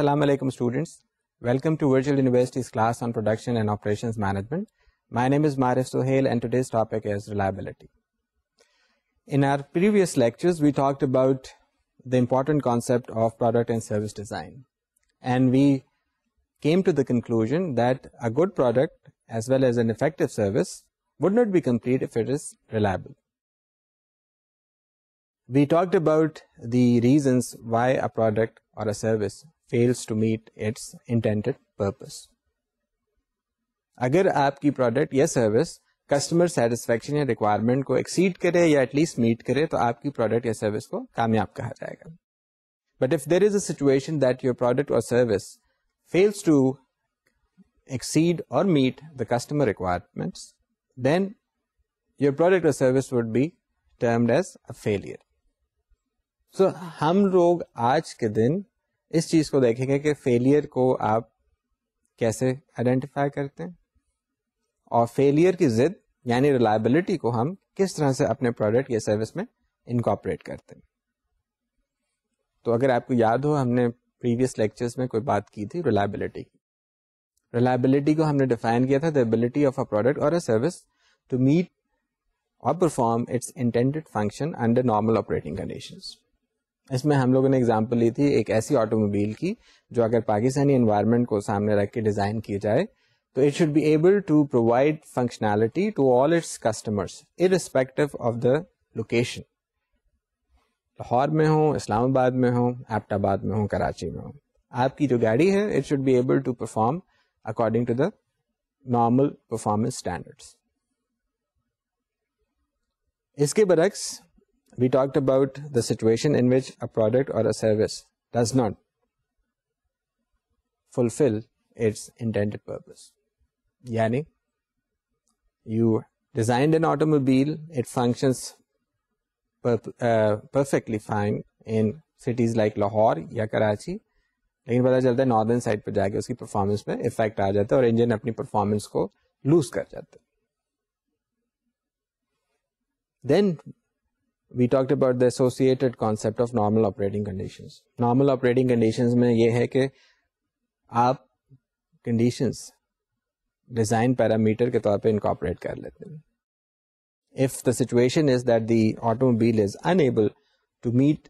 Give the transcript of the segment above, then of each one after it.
Assalamu alaikum students. Welcome to Virtual University's class on Production and Operations Management. My name is Marif Sohail and today's topic is reliability. In our previous lectures, we talked about the important concept of product and service design. And we came to the conclusion that a good product as well as an effective service would not be complete if it is reliable. We talked about the reasons why a product or a service fails to meet its intended purpose. अगर आपकी product या service customer satisfaction या requirement को exceed करे या at least meet करे तो आपकी प्रोडक्ट या सर्विस को कामयाब कहा जाएगा but if there is a situation that your product और service fails to exceed or meet the customer requirements, then your product or service would be termed as a failure. So हम लोग आज के दिन इस चीज को देखेंगे कि फेलियर को आप कैसे आइडेंटिफाई करते हैं और फेलियर की जिद यानी रिलायबिलिटी को हम किस तरह से अपने प्रोडक्ट या सर्विस में इनकॉपरेट करते हैं तो अगर आपको याद हो हमने प्रीवियस लेक्चर्स में कोई बात की थी रिलायबिलिटी की रिलायबिलिटी को हमने डिफाइन किया था the ability of a product और अ सर्विस टू मीट और perform its intended function under normal operating conditions इसमें हम लोगों ने एग्जाम्पल ली थी एक ऐसी ऑटोमोबाइल की जो अगर पाकिस्तानी इन्वायरमेंट को सामने रख के डिज़ाइन की जाए तो it should be able to provide functionality to all its customers irrespective of the location Lahore में हो इस्लामाबाद में हो एबटाबाद में हो कराची में हो आपकी जो गाड़ी है it should be able to perform according to the normal performance standards इसके बरक्स we talked about the situation in which a product or a service does not fulfill its intended purpose. Yani, you designed an automobile, it functions uh, perfectly fine in cities like Lahore or Karachi, लेकिन पता चलता है northern side पर जाके उसकी performance में effect आ जाता है और इंजन अपनी परफॉर्मेंस को लूज कर जाता है we talked about the associated concept of normal operating conditions. Normal operating conditions में ये है कि आप conditions design parameter के तौर incorporate कर If the situation is that the automobile is unable to meet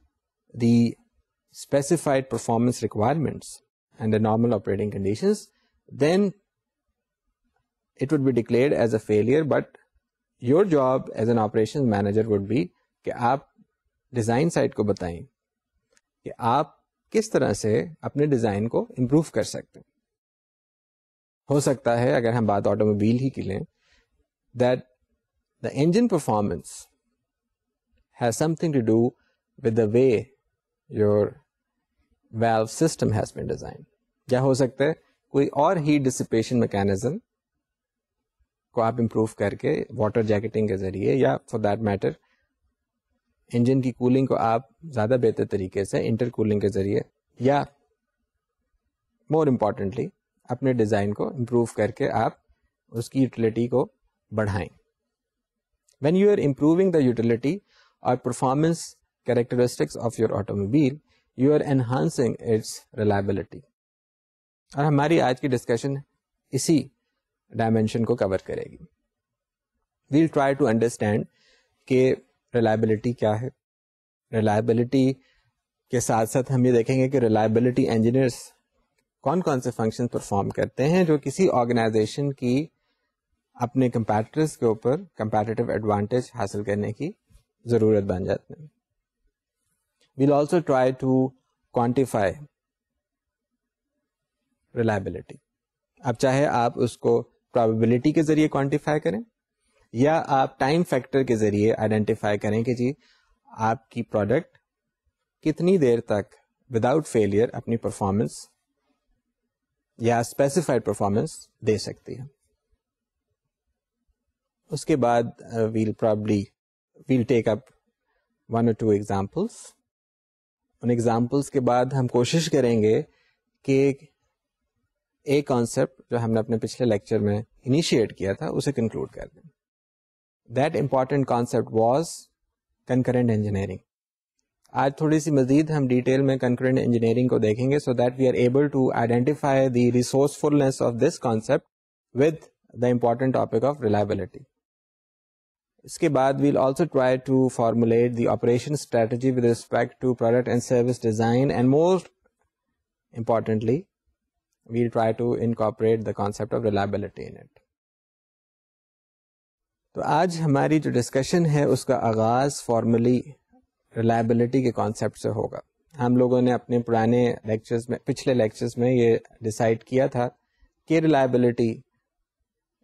the specified performance requirements and the normal operating conditions, then it would be declared as a failure, but your job as an operations manager would be कि आप design side को बताएं कि आप किस तरह से अपने डिज़ाइन को इम्प्रूव कर सकते हैं हो सकता है अगर हम बात ऑटोमोबाइल ही की लें that the engine performance has something to do with the way your valve system has been design या हो सकता है कोई और हीट डिसिपेशन मैकेनिज्म को आप इम्प्रूव करके वाटर जैकेटिंग के जरिए या फॉर दैट मैटर इंजन की कूलिंग को आप ज़्यादा बेहतर तरीके से इंटर कूलिंग के ज़रिए या मोर इम्पॉर्टेंटली अपने डिज़ाइन को इम्प्रूव करके आप उसकी यूटिलिटी को बढ़ाएं when you are improving the utility or performance characteristics of your automobile you are enhancing its reliability और हमारी आज की डिस्कशन इसी डायमेंशन को कवर करेगी वील ट्राई टू अंडरस्टैंड कि रिलायबिलिटी क्या है रिलायबिलिटी के साथ साथ हम ये देखेंगे कि रिलायबिलिटी इंजीनियर्स कौन कौन से फंक्शन परफॉर्म करते हैं जो किसी ऑर्गेनाइजेशन की अपने कंपेटर्स के ऊपर कंपेटेटिव एडवांटेज हासिल करने की ज़रूरत बन जाते हैं we'll also try to quantify reliability अब चाहे आप उसको प्रॉबिलिटी के ज़रिए क्वान्टिफाई करें या आप टाइम फैक्टर के जरिए आइडेंटिफाई करें कि जी आपकी प्रोडक्ट कितनी देर तक विदाउट फेलियर अपनी परफॉर्मेंस या स्पेसिफाइड परफॉर्मेंस दे सकती है उसके बाद we'll probably we'll take up one और टू एग्जांपल्स उन एग्जांपल्स के बाद हम कोशिश करेंगे कि एक कॉन्सेप्ट जो हमने अपने पिछले लेक्चर में इनिशिएट किया था उसे कंक्लूड कर दें that important concept was concurrent engineering आज थोड़ी सी मजीद हम डिटेल में कंकरेंट इंजीनियरिंग को देखेंगे so that we are able to identify the resourcefulness of this concept with the important topic of reliability इसके बाद we'll also try to formulate the operation strategy with respect to product and service design and most importantly we'll try to incorporate the concept of reliability in it तो आज हमारी जो discussion है उसका आगाज़ formally reliability के concept से होगा हम लोगों ने अपने पुराने लेक्चर्स में पिछले लेक्चर्स में ये डिसाइड किया था कि रिलायबिलिटी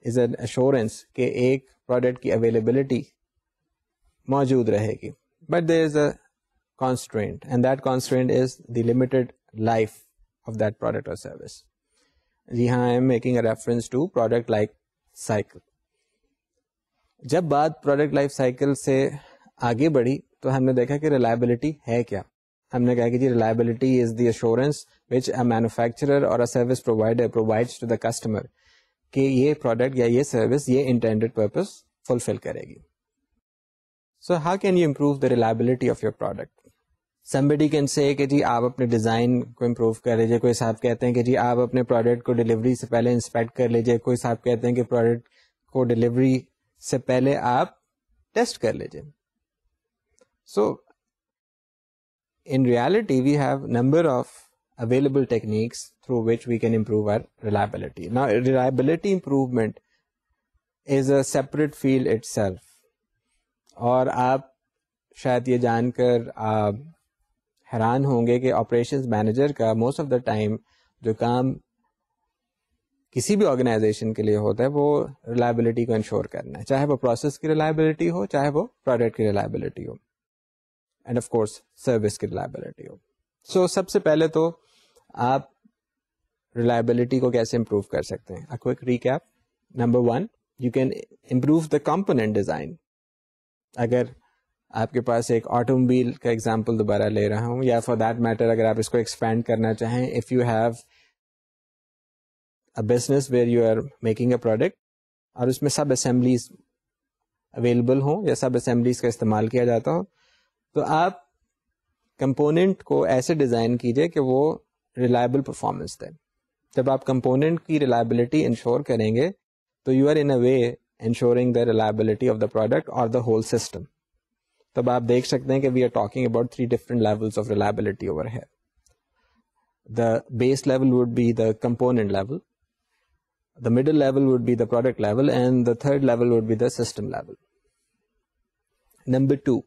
इज़ एन एश्योरेंस कि एक प्रोडक्ट की अवेलेबिलिटी मौजूद रहेगी but there is a constraint and that constraint is the limited life of that product or service. Here हाँ, I am making a reference to product life cycle. जब बात product life cycle से आगे बढ़ी तो हमने देखा कि रिलायबिलिटी है क्या हमने कहा कि जी reliability is the assurance which a manufacturer और a service provider provides to the customer कि ये प्रोडक्ट या ये सर्विस ये इंटेंडेड पर्पस फुलफिल करेगी so how can you improve the reliability of your product somebody can say कि जी आप अपने डिज़ाइन को इम्प्रूव कर लीजिए कोई साहब कहते हैं कि जी आप अपने प्रोडक्ट को डिलीवरी से पहले इंस्पेक्ट कर लीजिए कोई साहब कहते हैं कि प्रोडक्ट को डिलीवरी से पहले आप टेस्ट कर लीजिए सो in reality we have number of available techniques through which we can improve our reliability now reliability improvement is a separate field itself और आप शायद ये जानकर हैरान होंगे कि ऑपरेशंस मैनेजर का मोस्ट ऑफ द टाइम जो काम किसी भी ऑर्गेनाइजेशन के लिए होता है वो रिलायबिलिटी को इंश्योर करना है चाहे वो प्रोसेस की रिलायबिलिटी हो चाहे वो प्रोडक्ट की रिलायबिलिटी हो एंड ऑफ कोर्स सर्विस की रिलायबिलिटी हो सो so, सबसे पहले तो आप रिलायबिलिटी को कैसे इंप्रूव कर सकते हैं a quick recap number one you can improve the component design अगर आपके पास एक ऑटोमोबाइल का एग्जाम्पल दोबारा ले रहा हूँ या फॉर दैट मैटर अगर आप इसको एक्सपैंड करना चाहें if you have a business where you are making a product और उसमें सब असेंबलीज अवेलेबल हों या सब असेंबलीज का इस्तेमाल किया जाता हो तो आप कंपोनेंट को ऐसे डिज़ाइन कीजिए कि वो रिलायबल परफॉर्मेंस दें जब आप कंपोनेंट की रिलायबिलिटी इंश्योर करेंगे तो you are in a way ensuring the reliability of the product और द होल सिस्टम तब आप देख सकते हैं कि we are talking about three different levels of reliability over है the base level would be the component level The middle level would be the product level and the third level would be the system level. Number two,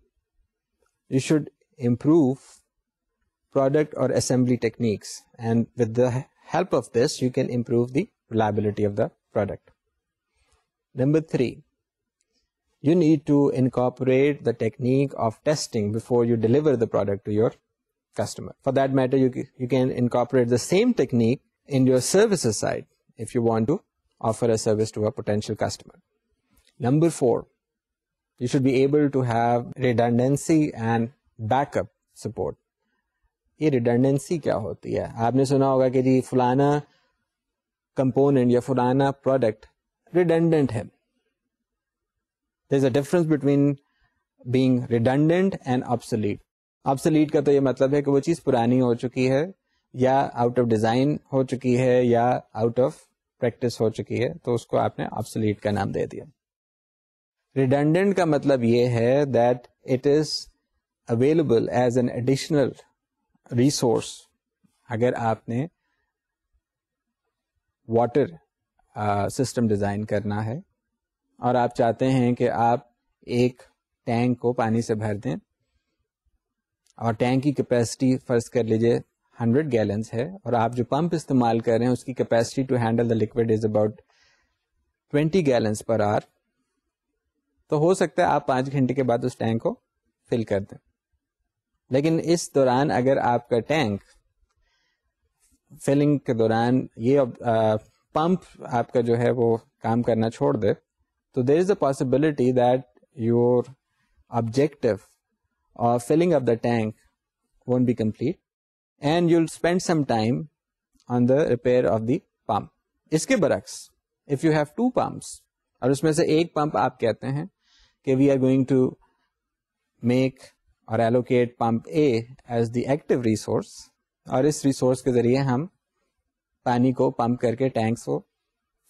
you should improve product or assembly techniques and with the help of this you can improve the reliability of the product. Number three, you need to incorporate the technique of testing before you deliver the product to your customer. For that matter, you, you can incorporate the same technique in your services side if you want to offer a service to a potential customer. Number four, you should be able to have redundancy and backup support. ये redundancy क्या होती है आपने सुना होगा कि जी फलाना component या फलाना प्रोडक्ट रिडंडेंट है there's a difference between being redundant and obsolete. obsolete का तो ये मतलब है कि वो चीज़ पुरानी हो चुकी है या आउट ऑफ डिज़ाइन हो चुकी है या आउट ऑफ प्रैक्टिस हो चुकी है तो उसको आपने ऑब्सोलीट का नाम दे दिया रिडेंडेंट का मतलब ये है that it is available as an additional resource अगर आपने वाटर सिस्टम डिज़ाइन करना है और आप चाहते हैं कि आप एक टैंक को पानी से भर दें और टैंक की कैपेसिटी फर्ज कर लीजिए हंड्रेड गैलन्स है और आप जो पंप इस्तेमाल कर रहे हैं उसकी capacity to handle the liquid is about twenty gallons पर आर तो हो सकता है आप पाँच घंटे के बाद उस टैंक को फिल कर दें लेकिन इस दौरान अगर आपका टैंक फिलिंग के दौरान ये आ, uh, पंप आपका जो है वो काम करना छोड़ दे तो there is a possibility that your objective और filling of the tank won't be complete and you'll spend some time on the repair of the pump. इसके बरक्स if you have two pumps और उसमें से एक पंप आप कहते हैं कि we are going to make और allocate pump A as the active resource और इस रिसोर्स के जरिए हम पानी को पंप करके टैंक्स को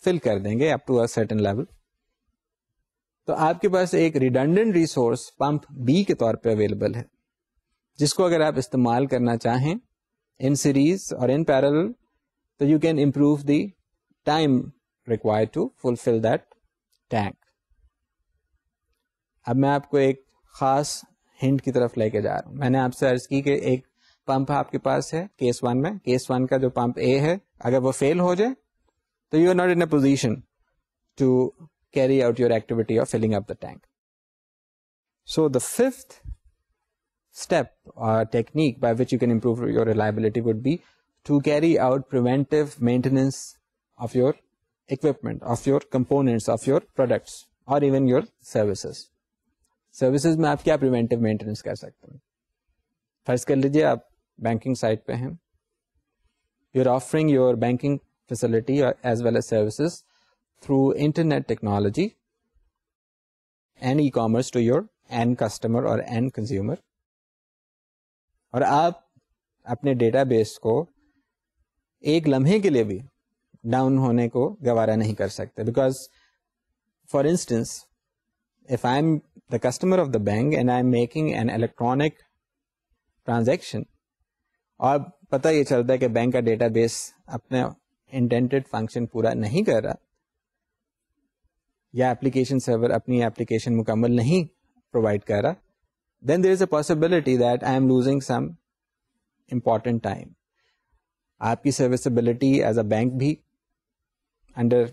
फिल कर देंगे up to a certain level तो आपके पास एक रिडंडेंट रिसोर्स पंप बी के तौर पे अवेलेबल है जिसको अगर आप इस्तेमाल करना चाहें in series or in parallel so you can improve the time required to fulfill that tank अब मैं आपको एक खास हिंट की तरफ लेके जा रहा हूँ मैंने आपसे अर्ज की कि एक पंप आपके पास है केस वन में केस वन का जो पंप ए है अगर वो फेल हो जाए तो you are not in a position to carry out your activity of filling up the tank so the fifth step or uh, technique by which you can improve your reliability would be to carry out preventive maintenance of your equipment, of your components, of your products or even your services. Services में आप preventive maintenance maintenance कर सकते हो फर्ज कर लीजिए आप banking site पे हैं you are offering your banking facility as well as services through internet technology and e-commerce to your end customer or end consumer और आप अपने डेटाबेस को एक लम्हे के लिए भी डाउन होने को गवारा नहीं कर सकते because for instance if I'm the customer of the bank and I'm making an electronic transaction, और पता ये चलता है कि बैंक का डेटाबेस अपने इंटेंटेड फंक्शन पूरा नहीं कर रहा या एप्लीकेशन सर्वर अपनी एप्लीकेशन मुकम्मल नहीं प्रोवाइड कर रहा then there is a possibility that I am losing some important time. आपकी सर्विसबिलिटी एज अ बैंक भी अंडर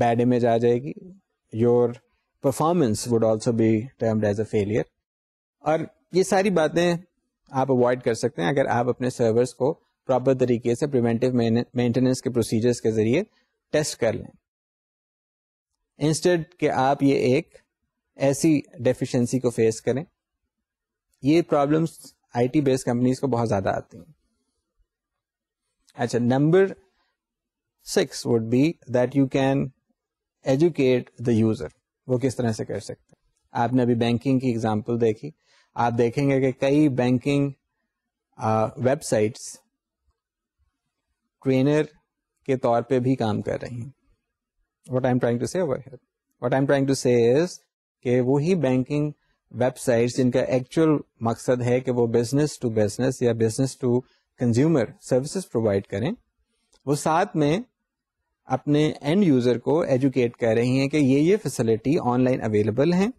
बैड इमेज आ जाएगी your performance would also be termed as a failure और ये सारी बातें आप अवॉइड कर सकते हैं अगर आप अपने सर्वर्स को प्रॉपर तरीके से प्रिवेंटिव मेंटेनेंस के प्रोसीजर्स के जरिए टेस्ट कर लें इंस्टेड कि आप ये एक ऐसी डेफिशिएंसी को फेस करें ये प्रॉब्लम्स आईटी बेस्ड कंपनीज को बहुत ज्यादा आती हैं अच्छा number six would be that you can educate the user वो किस तरह से कर सकते हैं आपने अभी बैंकिंग की एग्जांपल देखी आप देखेंगे कि कई बैंकिंग वेबसाइट्स ट्रेनर के तौर पे भी काम कर रही हैं what i'm trying to say over here what i'm trying to say is कि वही बैंकिंग वेबसाइट्स जिनका एक्चुअल मकसद है कि वो बिजनेस टू बिजनेस या business to consumer services provide करें वो साथ में अपने एंड यूजर को एजुकेट कर रही हैं कि ये ये फैसिलिटी ऑनलाइन अवेलेबल हैं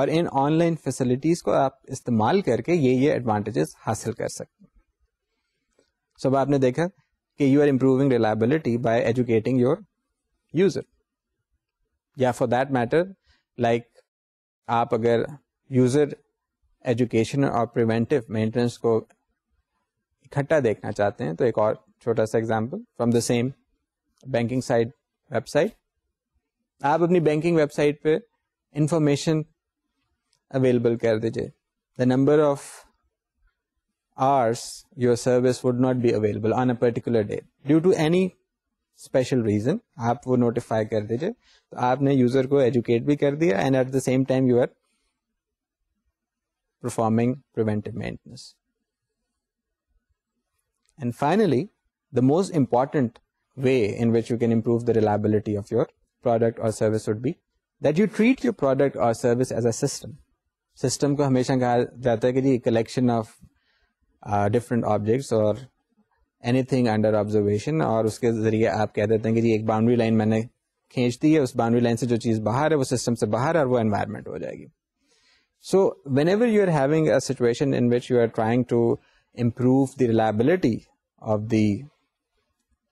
और इन ऑनलाइन फैसिलिटीज को आप इस्तेमाल करके ये ये एडवांटेजेस हासिल कर सकते हैं so, सब आपने देखा कि you are improving reliability by educating your user या फॉर दैट मैटर लाइक आप अगर यूज़र एजुकेशन और प्रिवेंटिव मेंटेनेंस को इकट्ठा देखना चाहते हैं तो एक और छोटा सा example from the same banking site website आप अपनी बैंकिंग वेबसाइट पे इंफॉर्मेशन अवेलेबल कर दीजिए the number of hours your service would not be available on a particular day due to any Special reason, आप वो नोटिफाई कर दीजिए तो आपने यूजर को एजुकेट भी कर दिया and at the same time you performing preventive maintenance and finally the most important way in which you can improve the reliability of your product or service would be that you treat your product or service as a system System को हमेशा कहा जाता है कि जी collection of different objects और anything under observation और उसके जरिए आप कह देते हैं कि जी एक बाउंड्री लाइन मैंने खींच दी है उस बाउंड्री लाइन से जो चीज़ बाहर है वो सिस्टम से बाहर है और वो एनवायरमेंट हो जाएगी so whenever you are having a situation in which you are trying to improve the reliability of the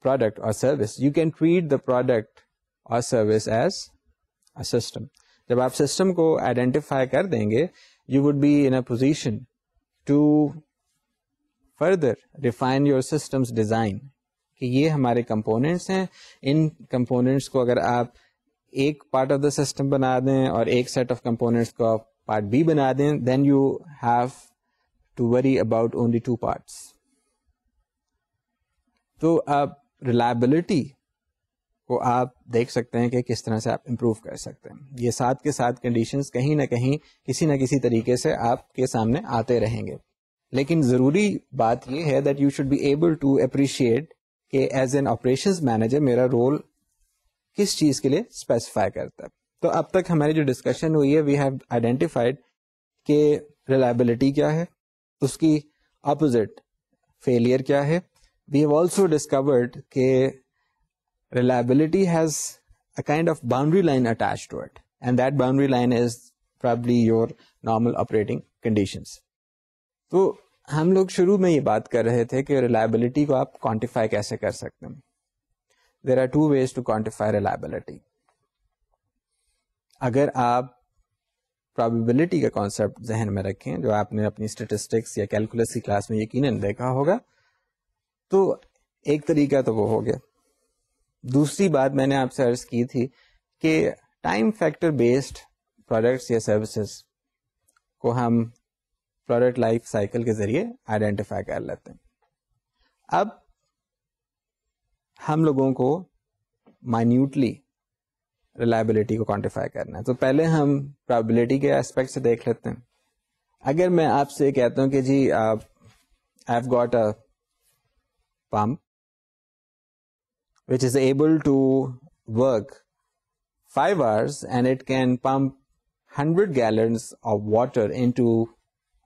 product or service you can treat the product or service as a system जब आप system को identify कर देंगे you would be in a position to further refine your systems design कि ये हमारे components हैं इन components को अगर आप एक पार्ट ऑफ द सिस्टम बना दें और एक सेट ऑफ कंपोनेंट्स को आप पार्ट बी बना दें then you have to worry about only two parts तो आप रिलायबिलिटी को आप देख सकते हैं कि किस तरह से आप इम्प्रूव कर सकते हैं ये साथ के साथ कंडीशंस कहीं ना कहीं किसी ना किसी तरीके से आपके सामने आते रहेंगे लेकिन जरूरी बात यह है that you should be able to appreciate कि एज एन ऑपरेशन मैनेजर मेरा रोल किस चीज के लिए स्पेसिफाई करता है तो अब तक हमारी जो डिस्कशन हुई है वी हैव आइडेंटिफाइड कि रिलायबिलिटी क्या है उसकी अपोजिट फेलियर क्या है वी हैव ऑल्सो डिस्कवर्ड के reliability has a kind of boundary line attached to it and that boundary line is probably your normal operating conditions तो हम लोग शुरू में ये बात कर रहे थे कि रिलायबिलिटी को आप क्वांटिफाई कैसे कर सकते हैं there are two ways to quantify reliability अगर आप प्रोबेबिलिटी का कॉन्सेप्ट जहन में रखें जो आपने अपनी स्टेटिस्टिक्स या कैलकुलस की क्लास में यकीनन देखा होगा तो एक तरीका तो वो हो गया दूसरी बात मैंने आपसे अर्ज की थी कि टाइम फैक्टर बेस्ड प्रोडक्ट्स या सर्विसेज को हम प्रोडक्ट लाइफ साइकिल के जरिए आइडेंटिफाई कर लेते हैं अब हम लोगों को माइन्यूटली रिलायबिलिटी को क्वांटिफाई करना है तो पहले हम प्रोबेबिलिटी के एस्पेक्ट से देख लेते हैं अगर मैं आपसे कहता हूं कि जी आप I have got a pump which is able to work five hours and it can pump hundred gallon of of into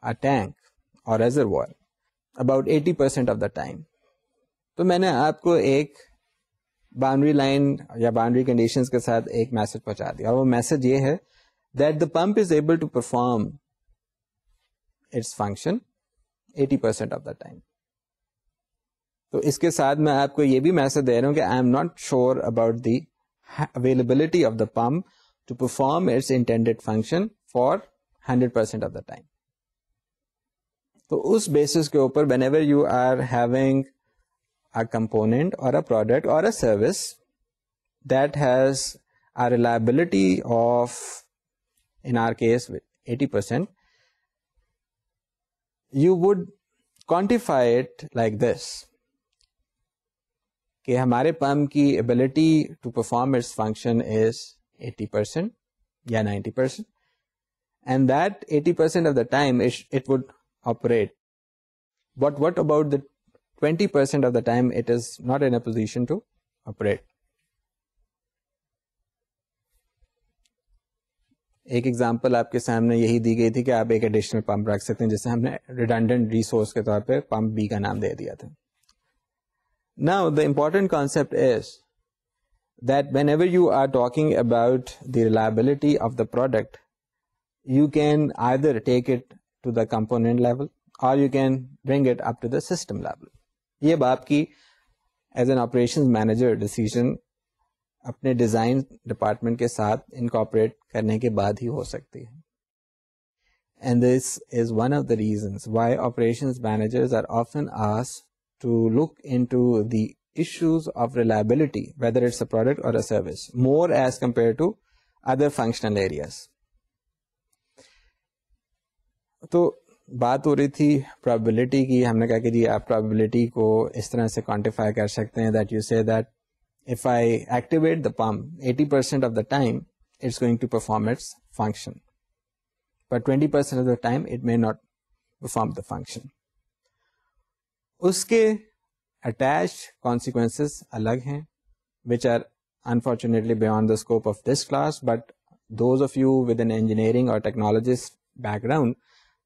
a tank or reservoir about 80% of the time. तो मैंने आपको एक बाउंड्री लाइन या boundary conditions के साथ एक message पहुंचा दिया और वो मैसेज ये है that the pump is able to perform its function 80% of the time तो इसके साथ मैं आपको ये भी मैसेज दे रहा हूँ कि I am not sure about the availability of the pump to perform its intended function for 100% of the time तो उस बेसिस के ऊपर whenever you are having a component और अ प्रोडक्ट और a service that has a reliability of in our case 80 percent you would quantify it like this कि हमारे pump की ability to perform its function is 80 percent या 90 percent and that 80 percent of the time it would operate. But what about the 20% of the time it is not in a position to operate? एक example आपके सामने यही दी गई थी कि आप एक एडिशनल पंप रख सकते हैं जैसे हमने रिडंडेंट रिसोर्स के तौर पे पंप बी का नाम दे दिया था now the that whenever you are talking about the reliability of the product, you can either take it to the component level or you can bring it up to the system level. ये अब आपकी as an operation manager decision अपने design department के साथ incorporate करने के बाद ही And this is one of the reasons why operations managers are often asked to look into the issues of reliability, whether it's a product or a service, more as compared to other functional areas. तो बात हो रही थी probability की हमने कहा कि जी आप प्रॉबिलिटी को इस तरह से क्वान्टिफाई कर सकते हैं that you say that if I activate the pump 80 percent of the time it's going to perform its function but 20% of the time it may not perform the function. उसके attached consequences अलग हैं which are unfortunately beyond the scope of this class but those of you with an engineering or technologist background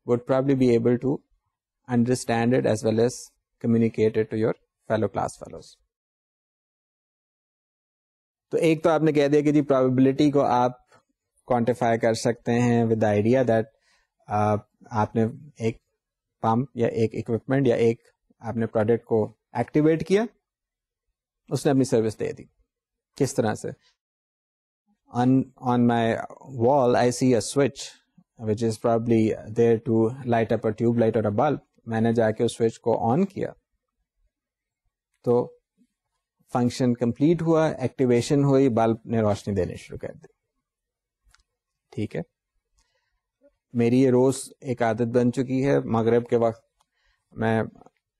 would probably be able to understand it as well as communicate it to your fellow class fellows. तो एक तो आपने कह दिया कि जी probability को आप quantify कर सकते हैं विद आइडिया दैट आपने एक पंप या एक इक्विपमेंट या एक आपने प्रोडक्ट को एक्टिवेट किया उसने अपनी सर्विस दे दी किस तरह से on on my wall i see a switch which is probably there to light up a tube light और अ बल्ब मैंने जाके उस स्विच को ऑन किया तो फंक्शन कंप्लीट हुआ एक्टिवेशन हुई बल्ब ने रोशनी देनी शुरू कर दी ठीक है मेरी ये रोज एक आदत बन चुकी है मगरब के वक्त मैं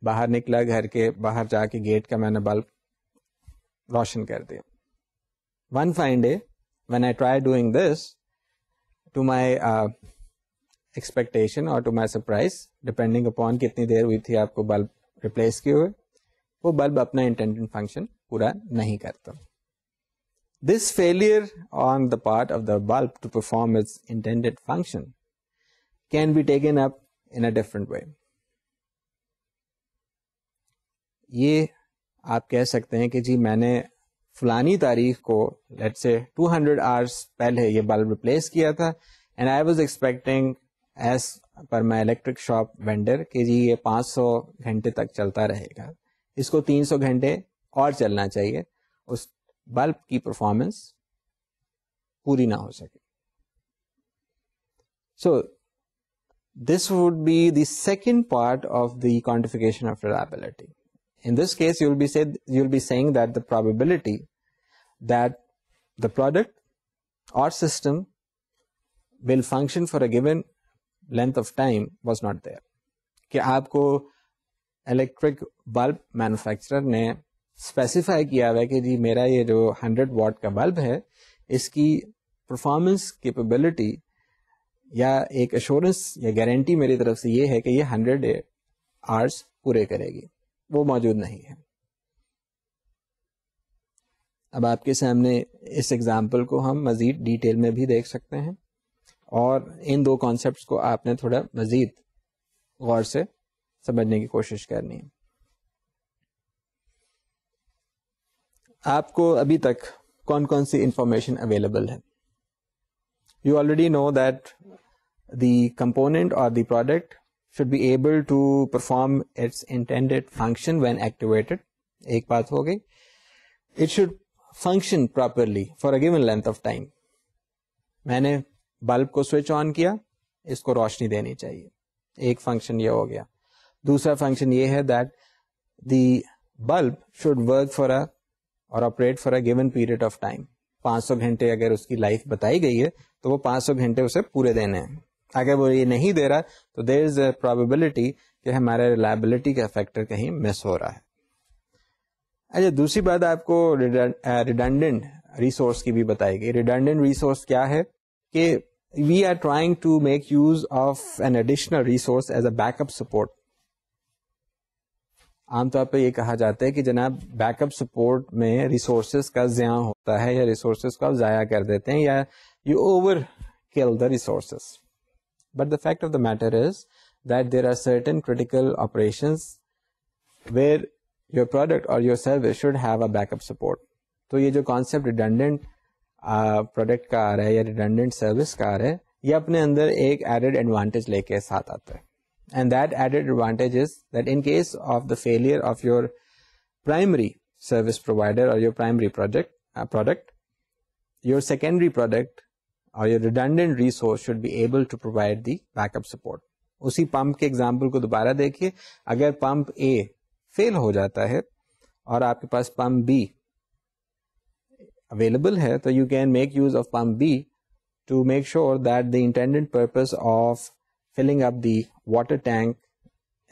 बाहर निकला घर के बाहर जाके गेट का मैंने बल्ब रोशन कर दिया one fine day when I try doing this to my uh, expectation or to my surprise depending upon कितनी देर हुई थी आपको बल्ब रिप्लेस किए हुए वो बल्ब अपना इंटेंडेंट फंक्शन पूरा नहीं करता this failure on the part of the bulb to perform its intended function can be taken up in a different way. ये आप कह सकते हैं कि जी मैंने फलानी तारीख को लेट से 200 आवर्स पहले ये बल्ब रिप्लेस किया था and I was expecting as पर मैं इलेक्ट्रिक शॉप वेंडर कि जी ये 500 घंटे तक चलता रहेगा इसको 300 घंटे और चलना चाहिए उस बल्ब की परफॉर्मेंस पूरी ना हो सके सो this would be the second part of the quantification of reliability. In this case, you will be said you will be saying that the probability that the product or system will function for a given length of time was not there. ki aapko electric bulb manufacturer ne specify kiya hua hai ki ji mera ye jo 100 वाट का bulb है इसकी performance capability या एक assurance या guarantee मेरी तरफ से ये है कि ये 100 आवर्स पूरे करेगी वो मौजूद नहीं है अब आपके सामने इस एग्ज़ाम्पल को हम मज़ीद डिटेल में भी देख सकते हैं और इन दो कॉन्सेप्ट को आपने थोड़ा मज़ीद गौर से समझने की कोशिश करनी है आपको अभी तक कौन कौन सी इंफॉर्मेशन अवेलेबल है you already know that the component or the product should be able to perform its intended function when activated. एक बात हो गई it should function properly for a given length of time मैंने bulb को switch on किया इसको रोशनी देनी चाहिए एक फंक्शन ये हो गया दूसरा फंक्शन ये है that the bulb should work for a और operate for a given period of time 500 घंटे अगर उसकी लाइफ बताई गई है तो वो 500 घंटे उसे पूरे देने हैं अगर वो ये नहीं दे रहा तो देर इज अ प्रॉबिलिटी कि हमारे रिलायबिलिटी का फैक्टर कहीं मिस हो रहा है अच्छा दूसरी बात आपको रिडंडेंट रिसोर्स की भी बताएगी रिडंडेंट रिसोर्स क्या है कि we are trying to make use of an additional resource as a backup support आमतौर पर यह कहा जाता है कि जनाब बैकअप सपोर्ट में रिसोर्सेज का ज्या होता है या रिसोर्सेज को आप जाया कर देते हैं या you overkill the resources But the fact of the matter is that there are certain critical operations where your product or your service should have a backup support. So, ये जो concept redundant product का आ रहा है या redundant service का आ रहा है ये अपने अंदर एक एडेड एडवांटेज लेके साथ आता है and that added advantage is that in case of the failure of your primary service provider और your primary project product your secondary और your redundant resource should be able to provide the backup support. उसी pump के example को दोबारा देखिए अगर pump ए fail हो जाता है और आपके पास पंप बी अवेलेबल है तो you can make use of pump B to make sure that the intended purpose of filling up the water tank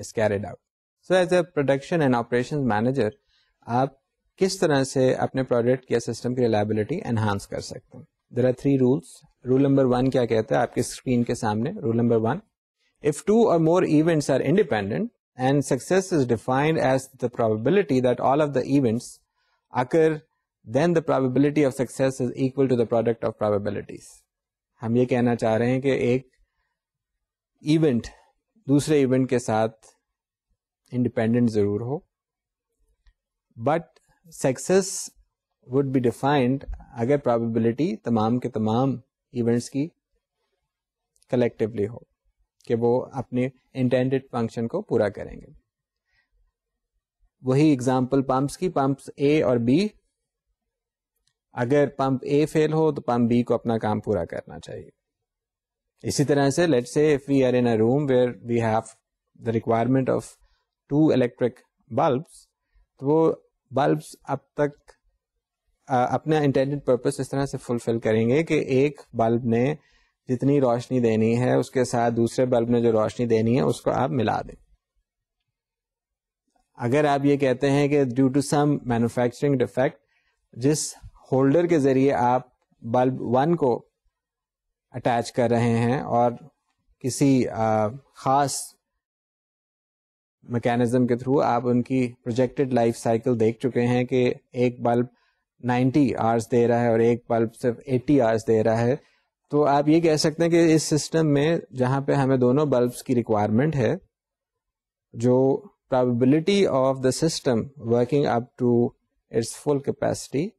is carried out. So as a production and operations manager, आप किस तरह से अपने project या system की reliability enhance कर सकते हैं there are three rules rule number one क्या कहता है आपके स्क्रीन के सामने rule number one if two और more events are independent and success is defined as the probability that all of the events occur then the probability of success is equal to the product of probabilities हम ये कहना चाह रहे हैं कि एक event दूसरे इवेंट के साथ इंडिपेंडेंट जरूर हो but success would be defined अगर प्रोबेबिलिटी तमाम के तमाम इवेंट्स की कलेक्टिवली हो कि वो अपने इंटेंडेड फंक्शन को पूरा करेंगे वही एग्जांपल पंप्स की पंप्स ए और बी अगर पंप ए फेल हो तो पंप बी को अपना काम पूरा करना चाहिए इसी तरह से let's say if we are in a room where we have the requirement of two electric bulbs तो वो बल्ब्स अब तक अपना इंटेंडेड पर्पस इस तरह से फुलफिल करेंगे कि एक बल्ब ने जितनी रोशनी देनी है उसके साथ दूसरे बल्ब ने जो रोशनी देनी है उसको आप मिला दें अगर आप ये कहते हैं कि due to some manufacturing defect जिस होल्डर के जरिए आप बल्ब वन को अटैच कर रहे हैं और किसी खास मैकेनिज्म के थ्रू आप उनकी प्रोजेक्टेड लाइफ साइकिल देख चुके हैं कि एक बल्ब 90 आवर्स दे रहा है और एक बल्ब सिर्फ 80 आवर्स दे रहा है तो आप ये कह सकते हैं कि इस सिस्टम में जहाँ पे हमें दोनों बल्ब की रिक्वायरमेंट है जो probability of the system working up to its full capacity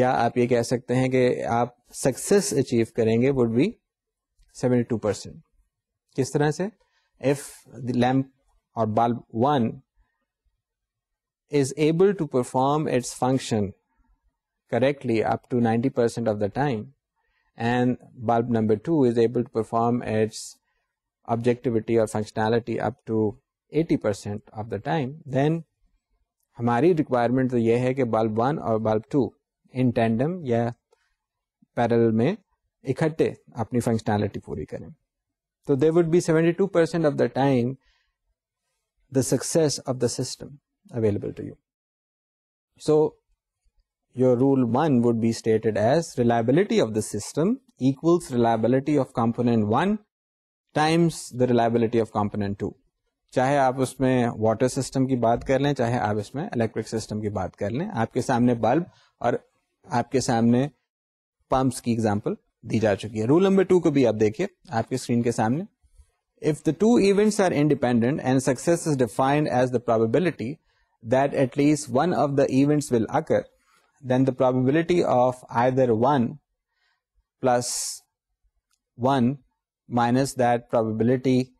या आप ये कह सकते हैं कि आप सक्सेस अचीव करेंगे would be seventy two percent किस तरह से इफ द लैम्प और bulb one is able to perform its function correctly up to 90% of the time and bulb number 2 is able to perform its objectivity or functionality up to 80% of the time then हमारी requirement तो ये है कि bulb 1 और bulb 2 in tandem या parallel में इकट्ठे अपनी फंक्शनैलिटी पूरी करें तो they would be 72 percent of the time the success of the system available to you so your rule 1 would be stated as reliability of the system equals reliability of component 1 times the reliability of component 2. चाहे आप उसमें water system की बात कर लें चाहे आप इसमें इलेक्ट्रिक सिस्टम की बात कर लें आपके सामने बल्ब और आपके सामने पंप्स की एग्जांपल दी जा चुकी है रूल नंबर टू को भी आप देखिए आपके स्क्रीन के सामने if the two events are independent and success is defined as the probability that at least one of the events will occur then the probability of either 1 plus 1 minus that probability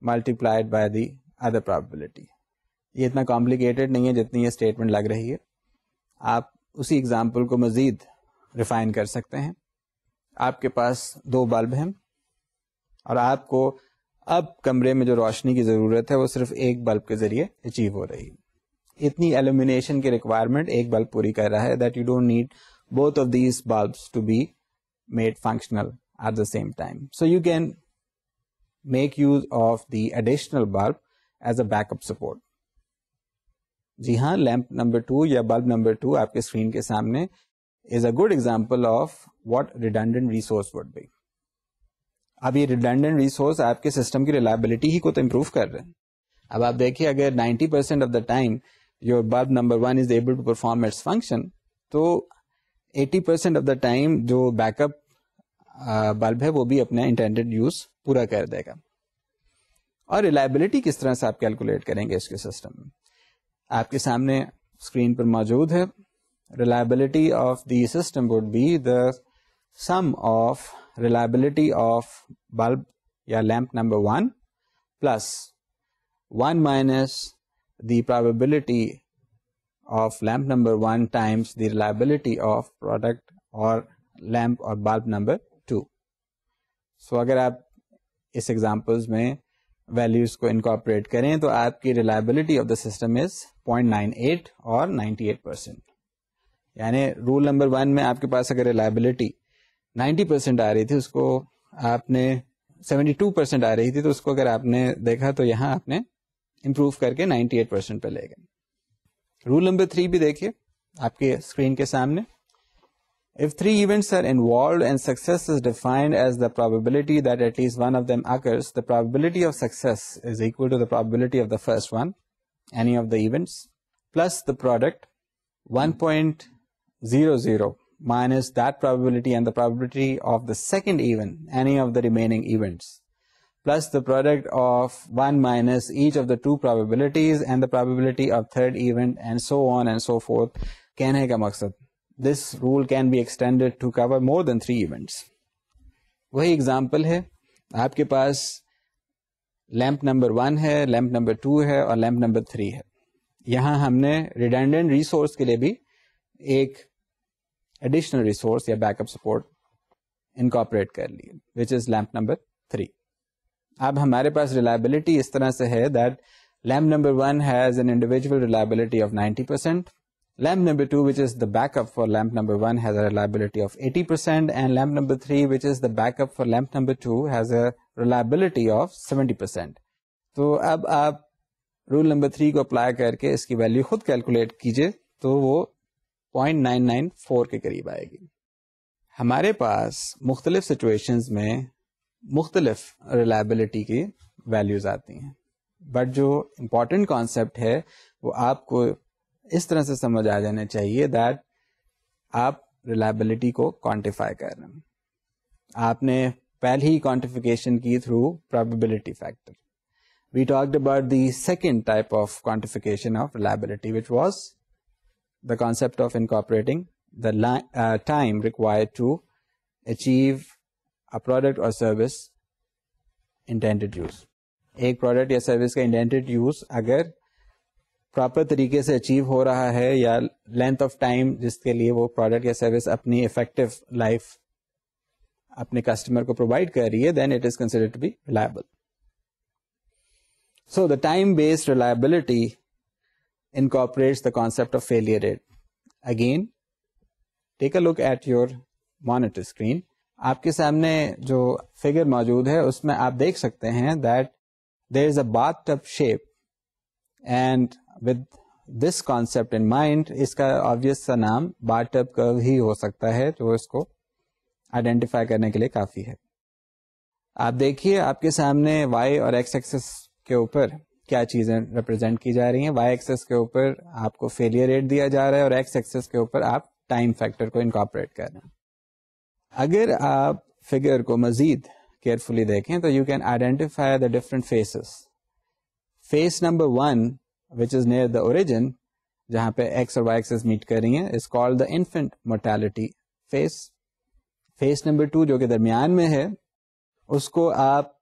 multiplied by the other probability. ये इतना complicated नहीं है जितनी ये statement लग रही है आप उसी एग्जाम्पल को मजीद रिफाइन कर सकते हैं आपके पास दो बल्ब हैं और आपको अब कमरे में जो रोशनी की ज़रूरत है वो सिर्फ एक बल्ब के ज़रिए अचीव हो रही है इतनी एल्यूमिनेशन की रिक्वायरमेंट एक बल्ब पूरी कर रहा है that you don't need both of these bulbs to be made functional at the same time. So you can make use of the additional bulb as a backup support. जी हाँ lamp number two या bulb number two आपके screen के सामने is a good example of what redundant resource would be अब ये redundant resource आपके system की रिलायबिलिटी ही को तो इम्प्रूव कर रहे हैं अब आप देखिए अगर 90% of the time your bulb number one is able to perform its function तो 80 परसेंट ऑफ द टाइम जो बैकअप बल्ब है वो भी अपना इंटेंडेड यूज पूरा कर देगा और रिलायबिलिटी किस तरह से आप कैलकुलेट करेंगे इसके सिस्टम में आपके सामने स्क्रीन पर मौजूद है reliability of the system would be the sum of reliability of bulb या lamp number 1 plus 1 minus the probability of lamp number 1 times the reliability of product or lamp or bulb number 2 so अगर आप इस examples में values को incorporate करें तो आपकी reliability of the system is 0.98 और 98 परसेंट यानी रूल नंबर वन में आपके पास अगर रिलायबिलिटी 90 परसेंट आ रही थी उसको आपने 72 परसेंट आ रही थी तो उसको अगर आपने देखा तो यहाँ आपने Improve, करके 98 percent पे ले गए Rule number three भी देखिए आपके स्क्रीन के सामने If three events are involved and success is defined as the probability that at least one of them occurs, the probability of success is equal to the probability of the first one, any of the events, plus the product 1.00 minus that probability and the probability of the second event, any of the remaining events. plus the product of 1 minus each of the two probabilities and the probability of third event and so on and so forth. कहने ka maksad. this rule can be extended to cover more than three events. वही example hai. Aapke paas lamp number one hai, lamp number two hai और lamp number three hai. Yahaan हमने redundant resource ke liye bhi ek additional resource ya backup support incorporate kar liye. Which is lamp number three अब हमारे पास reliability इस तरह से है that lamp number one has an individual reliability of 90 percent lamp number 2 which is the backup for lamp number 1 has a reliability of 80% and lamp number 3 which is the backup for lamp number 2 has a reliability of 70% तो अब आप rule number three को apply करके इसकी value खुद calculate कीजिए तो वो 0.994 के करीब आएगी हमारे पास मुख्तलिफ सिचुएशंस में मुख्तलफ रिलायबिलिटी की वैल्यूज आती हैं बट जो इम्पोर्टेंट कॉन्सेप्ट है वो आपको इस तरह से समझ आ जाना चाहिए दैट आप रिलायबिलिटी को क्वांटिफाई कर रहे हैं आपने पहले ही क्वांटिफिकेशन की through probability factor we talked about the second type of quantification of reliability which was the concept of incorporating the uh, time required to achieve a product or service intended use एक product या service का intended use अगर proper तरीके से achieve हो रहा है या लेंथ ऑफ टाइम जिसके लिए वो प्रोडक्ट या सर्विस अपनी इफेक्टिव लाइफ अपने कस्टमर को प्रोवाइड कर रही है then it is considered to be reliable so the time based reliability incorporates the concept of failure rate. Again, take a look at your monitor screen. आपके सामने जो figure मौजूद है उसमें आप देख सकते हैं that there is a bath tub shape and with this concept in mind इसका ऑब्वियस सा नाम बाथ टप कर्व ही हो सकता है जो इसको आइडेंटिफाई करने के लिए काफी है आप देखिए आपके सामने वाई और एक्स एक्सेस के ऊपर क्या चीजें रिप्रेजेंट की जा रही हैं वाई एक्सेस के ऊपर आपको फेलियर रेट दिया जा रहा है और एक्स एक्सेस के ऊपर आप टाइम फैक्टर को इनकॉपरेट कर रहे हैं अगर आप फिगर को मजीद केयरफुली देखें तो you can identify the different phases phase number one which is near the origin जहां पे एक्स और वाई एक्सेस मीट कर रही है is called the infant mortality phase phase number two जो कि दरमियान में है उसको आप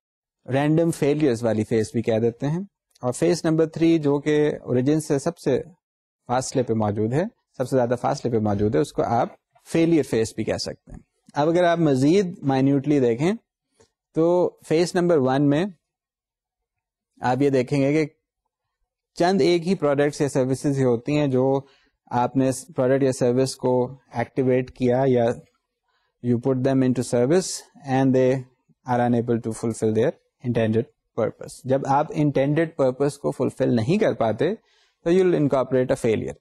रैंडम फेलियर्स वाली फेस भी कह देते हैं और फेस नंबर थ्री जो कि ओरिजिन से सबसे फासले पे मौजूद है सबसे ज्यादा फासले पे मौजूद है उसको आप फेलियर फेस भी कह सकते हैं अब अगर आप मजीद माइन्यूटली देखें तो फेस नंबर वन में आप ये देखेंगे कि चंद एक ही प्रोडक्ट्स या सर्विसेज होती हैं जो आपने प्रोडक्ट या सर्विस को एक्टिवेट किया या you put them into service and they are unable to fulfill their intended purpose जब आप intended purpose को fulfill नहीं कर पाते तो you'll incorporate a failure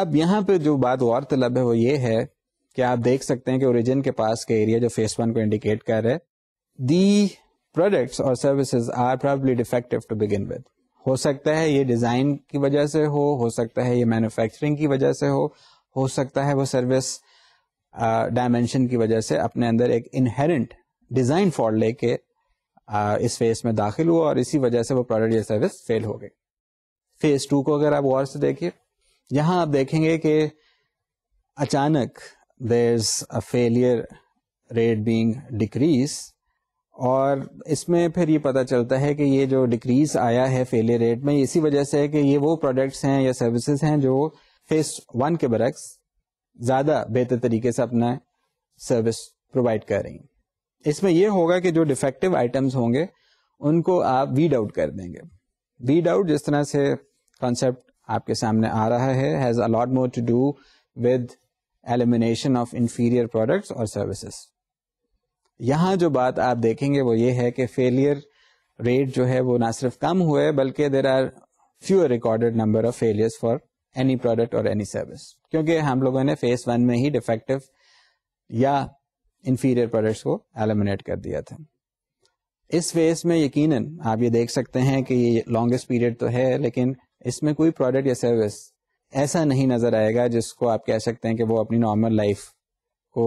अब यहाँ पर जो बात गौर तलब है वो ये है क्या आप देख सकते हैं कि ओरिजिन के पास के एरिया जो फेस वन को इंडिकेट कर रहे दी प्रोडक्ट्स और services are probably defective to begin with हो सकता है ये डिजाइन की वजह से हो हो सकता है ये मैन्युफैक्चरिंग की वजह से हो हो सकता है वो सर्विस डायमेंशन की वजह से अपने अंदर एक इनहेरेंट डिजाइन फॉल्ट लेके इस फेस में दाखिल हुआ और इसी वजह से वो प्रोडक्ट या सर्विस फेल हो गई फेज टू को अगर आप गौर से देखिए यहां आप देखेंगे कि अचानक there's a failure rate being decreased और इसमें फिर ये पता चलता है कि ये जो डिक्रीज आया है फेलियर रेट में इसी वजह से है कि ये वो प्रोडक्ट्स हैं या सर्विसेज हैं जो फेस वन के बरक्स ज्यादा बेहतर तरीके से अपना सर्विस प्रोवाइड कर रही हैं इसमें यह होगा कि जो डिफेक्टिव आइटम्स होंगे उनको आप वीड आउट कर देंगे वीड आउट जिस तरह से कॉन्सेप्ट आपके सामने आ रहा है has a lot more to do with elimination of inferior products और सर्विसेज यहां जो बात आप देखेंगे वो ये है कि फेलियर रेट जो है वो ना सिर्फ कम हुए बल्कि there are fewer recorded number of failures for any product और एनी सर्विस क्योंकि हम लोगों ने फेस वन में ही डिफेक्टिव या इंफीरियर प्रोडक्ट्स को एलिमिनेट कर दिया था इस फेस में यकीनन आप ये देख सकते हैं कि ये लॉन्गेस्ट पीरियड तो है लेकिन इसमें कोई प्रोडक्ट या सर्विस ऐसा नहीं नजर आएगा जिसको आप कह सकते हैं कि वो अपनी नॉर्मल लाइफ को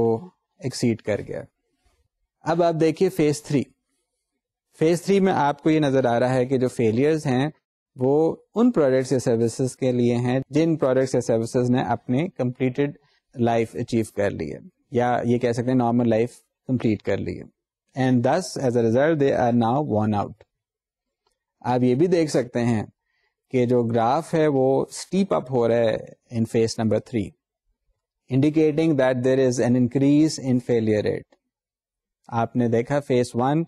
एक्सीड कर गया अब आप देखिए फेज थ्री फेज थ्री में आपको ये नजर आ रहा है कि जो फेलियर्स हैं वो उन प्रोडक्ट्स या सर्विसेज के लिए हैं जिन प्रोडक्ट्स या सर्विसेज ने अपने कंप्लीटेड लाइफ अचीव कर ली है या ये कह सकते हैं नॉर्मल लाइफ कंप्लीट कर ली है and thus as a result they are now worn out आप ये भी देख सकते हैं कि जो ग्राफ है वो स्टीप अप हो रहा है in phase number three indicating that there is an increase in failure rate आपने देखा फेस वन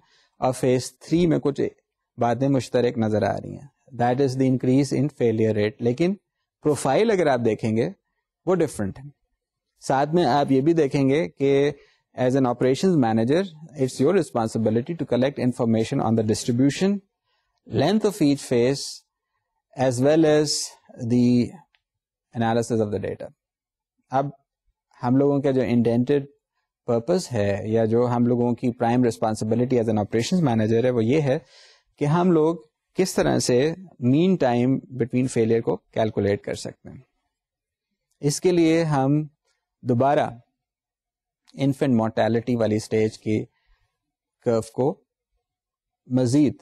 और फेस थ्री में कुछ बातें मुश्तरक नजर आ रही हैं that is the increase in failure rate लेकिन प्रोफाइल अगर आप देखेंगे वो डिफरेंट है साथ में आप ये भी देखेंगे कि as an operation manager it's your responsibility to collect information on the distribution length of each phase as well as the analysis of the data. अब हम लोगों का जो इंटेंटेड पर्पस है या जो हम लोगों की prime responsibility as an operation manager है वो ये है कि हम लोग किस तरह से मीन टाइम बिटवीन फेलियर को कैलकुलेट कर सकते हैं इसके लिए हम दोबारा इन्फेंट मोर्टेलिटी वाली स्टेज की कर्व को मजीद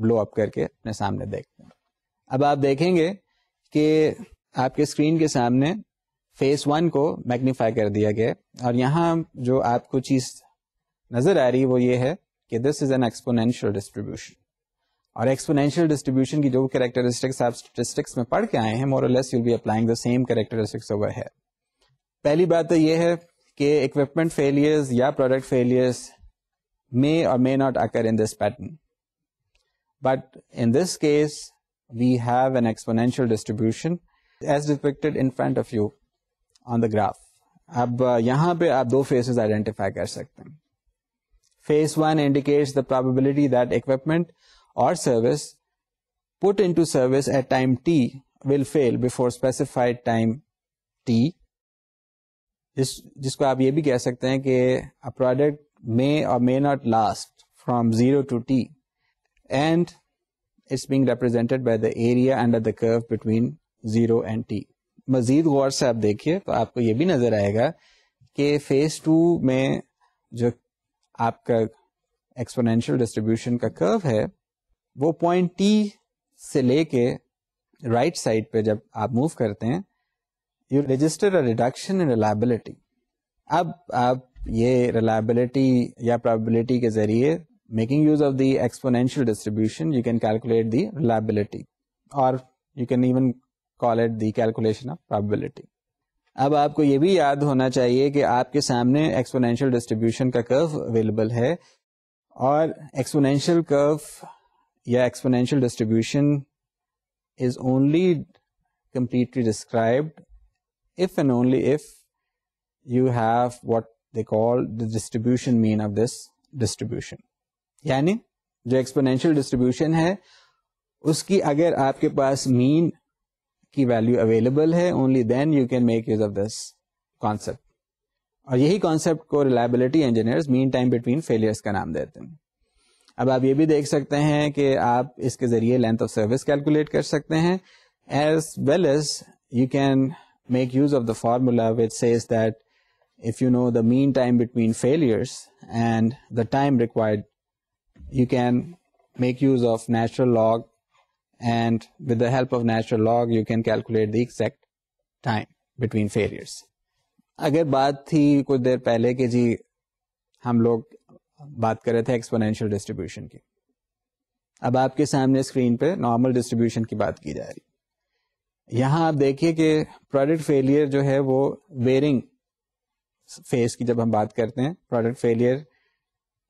ब्लो अप करके अपने सामने देखते हैं अब आप देखेंगे कि आपके स्क्रीन के सामने फेस वन को मैग्नीफाई कर दिया गया और यहाँ जो आपको चीज नजर आ रही है वो ये है कि this is an exponential distribution और एक्सपोनेंशियल डिस्ट्रीब्यूशन की जो कैरेक्टरिस्टिक्स आप स्टेटिस्टिक्स में पढ़ के आए हैं more less you'll be applying the same characteristics over है पहली बात तो ये है कि इक्विपमेंट फेलियर्स या प्रोडक्ट फेलियर्स मे और may not occur in this pattern but in this case we have an exponential distribution as depicted in front of you on the graph. अब uh, यहाँ पे आप दो फेसेस आइडेंटिफाई कर सकते हैं phase one indicates the probability that put into service at time t will fail before specified time t This, जिसको आप ये भी कह सकते हैं कि अ प्रोडक्ट मे और may not last from zero to t it's being represented by the area under the curve between zero and t मजीद गौर से आप देखिए तो आपको ये भी नजर आएगा कि फेज टू में जो आपका एक्सपोनेंशियल डिस्ट्रीब्यूशन का कर्व है वो पॉइंट टी से लेके राइट साइड पे जब आप मूव करते हैं you register a reduction in reliability अब आप ये रिलायबिलिटी या प्रॉबिलिटी के जरिए making use of the exponential distribution you can calculate the reliability or you can even call it the calculation of probability अब आपको ये भी याद होना चाहिए कि आपके exponential distribution डिस्ट्रीब्यूशन का कर्व अवेलेबल है और एक्सपोनेंशियल कर्व या exponential distribution is only completely described if and only if you have what they call the distribution mean of this distribution. यानी जो एक्सपोनेंशियल डिस्ट्रीब्यूशन है उसकी अगर आपके पास मीन की वैल्यू अवेलेबल है only then you can make use of this concept और यही कॉन्सेप्ट को reliability engineers mean time between failures का नाम देते हैं अब आप ये भी देख सकते हैं कि आप इसके जरिए लेंथ ऑफ सर्विस कैलकुलेट कर सकते हैं as well as you can make use of the formula which says that if you know the mean time between failures and the time required you can make use of natural log and with the help of natural log you can calculate the exact time between failures अगर बात थी कुछ देर पहले कि जी हम लोग बात कर रहे थे एक्सपोनेंशियल डिस्ट्रीब्यूशन की अब आपके सामने स्क्रीन पे नॉर्मल डिस्ट्रीब्यूशन की बात की जा रही यहां आप देखिए कि प्रोडक्ट फेलियर जो है वो वेरिंग फेज की जब हम बात करते हैं प्रोडक्ट फेलियर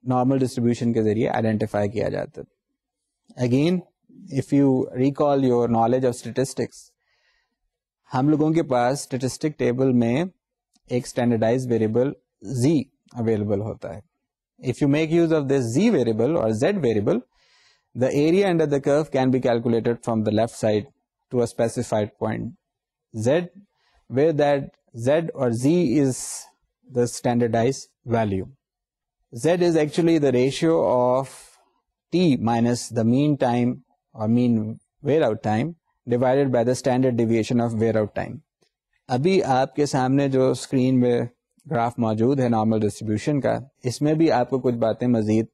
नॉर्मल डिस्ट्रीब्यूशन के जरिए आइडेंटिफाई किया जाता है again if you recall your knowledge of statistics हम लोगों के पास स्टेटिस्टिक टेबल में एक स्टैंडर्डाइज वेरिएबल z अवेलेबल होता है if you make use of this z variable और z variable the area under the curve can be calculated from the left side to a specified point z where that z or z is the standardized value Z is actually the ratio of T minus the mean time or mean wear out time divided by the standard deviation of wear out time. अभी आपके सामने जो screen में graph मौजूद है normal distribution का इसमें भी आपको कुछ बातें मजीद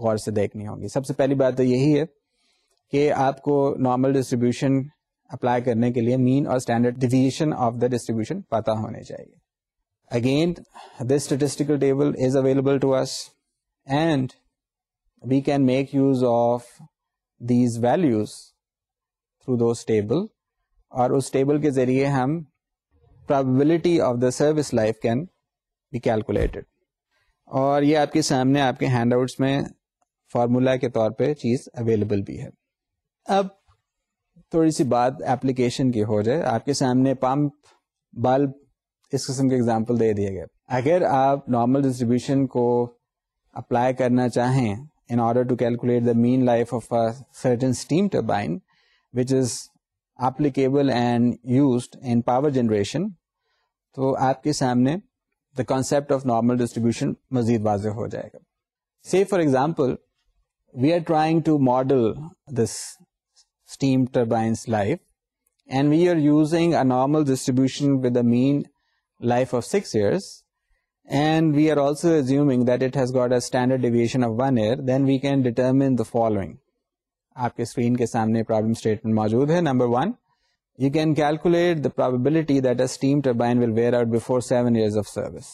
गौर से देखनी होगी सबसे पहली बात तो यही है कि आपको नॉर्मल डिस्ट्रीब्यूशन अप्लाई करने के लिए मीन और standard deviation of the distribution पता होने चाहिए Again, this statistical table is available to us and we can make use of these values through those table और us table ke zariye hum probability of the service life can be calculated. और ये आपके सामने आपके handouts में formula के तौर पे चीज अवेलेबल भी है تھوڑی سی بات اپلیکیشن کی ہو جائے آپ کے سامنے پمپ بلب इस किस्म के एग्जाम्पल दे दिए गए अगर आप नॉर्मल डिस्ट्रीब्यूशन को अप्लाई करना चाहें in order to calculate the mean life of a certain steam turbine which is applicable and used in power generation तो आपके सामने the concept of normal distribution मजीद वाज हो जाएगा say for example we are trying to model this steam turbine's life and we are using a normal distribution with a mean life of 6 years and we are also assuming that it has got a standard deviation of 1 year then we can determine the following. आपके screen के सामने problem statement मौजूद है number one you can calculate the probability that a steam turbine will wear out before seven years of service.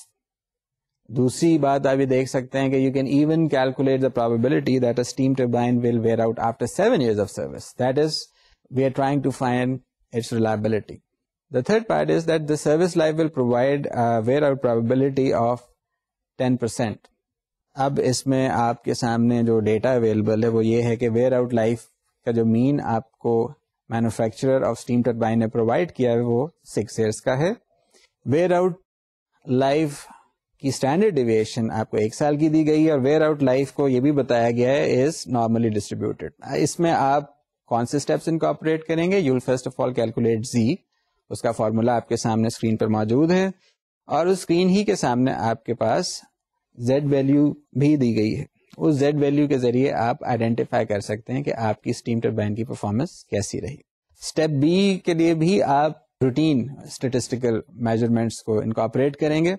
दूसरी बात आप ये देख सकते हैं कि you can even calculate the probability that a steam turbine will wear out after seven years of service. That is, we are trying to find its reliability. The third part is that the service life will provide a uh, wear out probability of 10%. अब इसमें आपके सामने जो data available है वो ये है कि वेयर आउट लाइफ का जो मीन आपको मैन्युफैक्चरर ऑफ स्टीम टर्बाइन ने प्रोवाइड किया है वो सिक्स ईयर्स का है वेयर आउट लाइफ की स्टैंडर्ड डिविएशन आपको एक साल की दी गई है और वेयर आउट लाइफ को ये भी बताया गया है इज नॉर्मली डिस्ट्रीब्यूटेड इसमें आप कौन से स्टेप्स इनकॉपरेट करेंगे you'll first of all calculate z उसका फॉर्मूला आपके सामने स्क्रीन पर मौजूद है और उस स्क्रीन ही के सामने आपके पास जेड वैल्यू भी दी गई है उस जेड वैल्यू के जरिए आप आइडेंटिफाई कर सकते हैं कि आपकी स्टीम टर्बाइन की परफॉर्मेंस कैसी रही स्टेप बी के लिए भी आप रूटीन स्टेटिस्टिकल मेजरमेंट्स को इनकॉपरेट करेंगे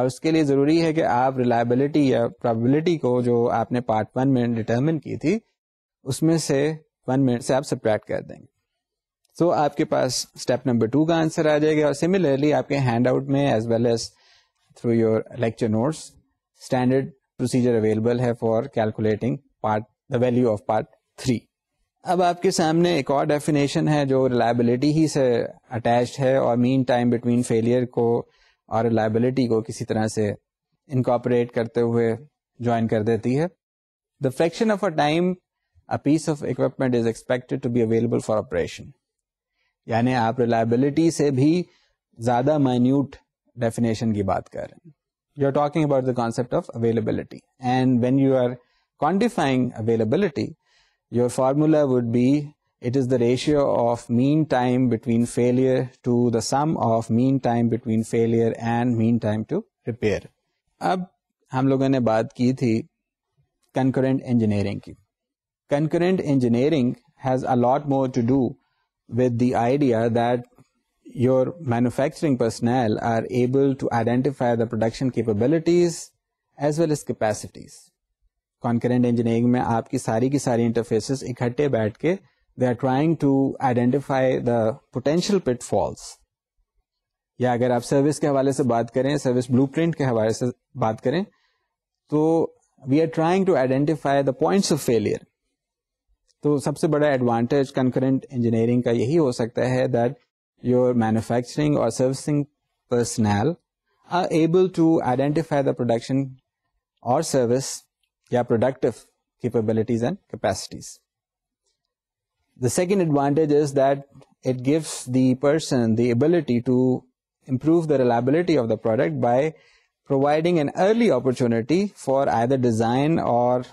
और उसके लिए जरूरी है कि आप रिलायबिलिटी या प्रोबेबिलिटी को जो आपने पार्ट वन में डिटर्मिन की थी उसमें से वन मिनट से आप सब्ट्रैक्ट कर देंगे सो so, आपके पास स्टेप नंबर टू का आंसर आ जाएगा और सिमिलरली आपके हैंड आउट में as well as through your lecture notes standard procedure available है for calculating part the value of part three अब आपके सामने एक और डेफिनेशन है जो रिलायबिलिटी ही से अटैच है और मीन टाइम बिटवीन फेलियर को और रिलायबिलिटी को किसी तरह से इनकॉपरेट करते हुए ज्वाइन कर देती है the fraction of a time a piece of equipment is expected to be available for operation यानी आप रिलायबिलिटी से भी ज्यादा माइन्यूट डेफिनेशन की बात कर रहे हैं you are talking about the concept of availability and when you are quantifying availability, your formula would be it is the ratio of mean time between failure to the sum of mean time between failure and mean time to repair. अब हम लोगों ने बात की थी concurrent engineering की. Concurrent engineering has a lot more to do with the idea that your manufacturing personnel are able to identify the production capabilities as well as capacities. Concurrent engineering mein aap ki सारी ki सारी interfaces ikhatte baat ke they are trying to identify the potential pitfalls. Ya agar aap service ke hawaale se baat karein, service blueprint ke hawaale se baat karein, तो we are trying to identify the points of failure. तो सबसे बड़ा advantage concurrent engineering का यही हो सकता है that your manufacturing और servicing personnel are able to identify the production और सर्विस या productive capabilities and capacities. The second advantage is that it gives the person the ability to improve the reliability of the product by providing an early opportunity for either design or